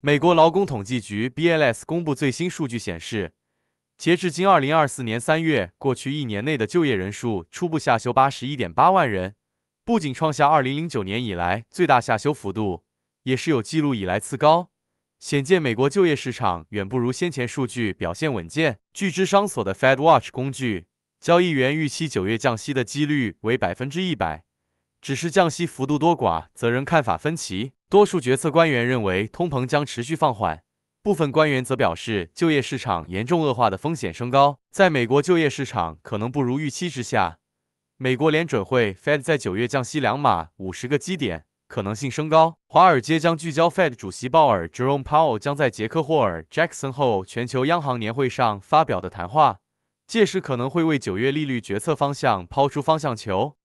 美国劳工统计局 （BLS） 公布最新数据，显示，截至今二零二四年三月，过去一年内的就业人数初步下修八十一点八万人，不仅创下二零零九年以来最大下修幅度，也是有记录以来次高，显见美国就业市场远不如先前数据表现稳健。据智商所的 Fed Watch 工具，交易员预期九月降息的几率为百分之一百，只是降息幅度多寡则任看法分歧。多数决策官员认为通膨将持续放缓，部分官员则表示就业市场严重恶化的风险升高。在美国就业市场可能不如预期之下，美国联准会 Fed 在九月降息两码五十个基点可能性升高。华尔街将聚焦 Fed 主席鲍尔 Jerome Powell 将在杰克霍尔 Jackson 后全球央行年会上发表的谈话，届时可能会为九月利率决策方向抛出方向球。